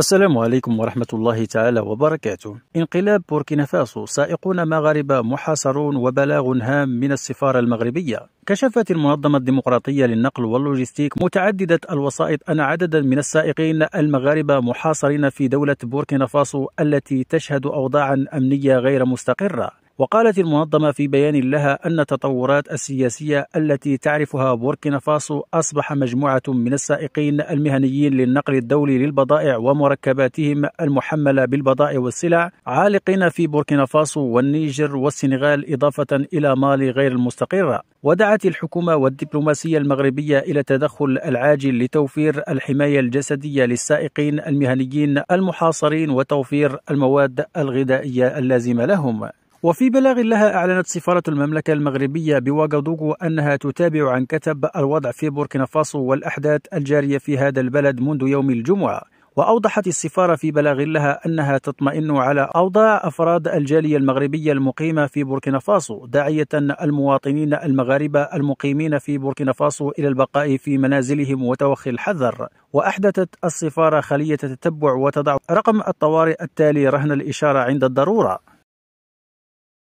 السلام عليكم ورحمة الله تعالى وبركاته انقلاب بوركينا فاسو سائقون مغاربة محاصرون وبلاغ هام من السفارة المغربية كشفت المنظمة الديمقراطية للنقل واللوجستيك متعددة الوسائط أن عددا من السائقين المغاربة محاصرين في دولة بوركينا فاسو التي تشهد أوضاعا أمنية غير مستقرة وقالت المنظمة في بيان لها أن التطورات السياسية التي تعرفها بوركينا فاسو أصبح مجموعة من السائقين المهنيين للنقل الدولي للبضائع ومركباتهم المحملة بالبضائع والسلع عالقين في بوركينا فاسو والنيجر والسنغال إضافة إلى مالي غير المستقرة ودعت الحكومة والدبلوماسية المغربية إلى التدخل العاجل لتوفير الحماية الجسدية للسائقين المهنيين المحاصرين وتوفير المواد الغذائية اللازمة لهم وفي بلاغ لها أعلنت سفارة المملكة المغربية بواغادوغو أنها تتابع عن كتب الوضع في بوركينا فاسو والأحداث الجارية في هذا البلد منذ يوم الجمعة وأوضحت السفارة في بلاغ لها أنها تطمئن على أوضاع أفراد الجالية المغربية المقيمة في بوركينا فاسو داعية المواطنين المغاربة المقيمين في بوركينا فاسو إلى البقاء في منازلهم وتوخي الحذر وأحدثت السفارة خلية تتبع وتضع رقم الطوارئ التالي رهن الإشارة عند الضرورة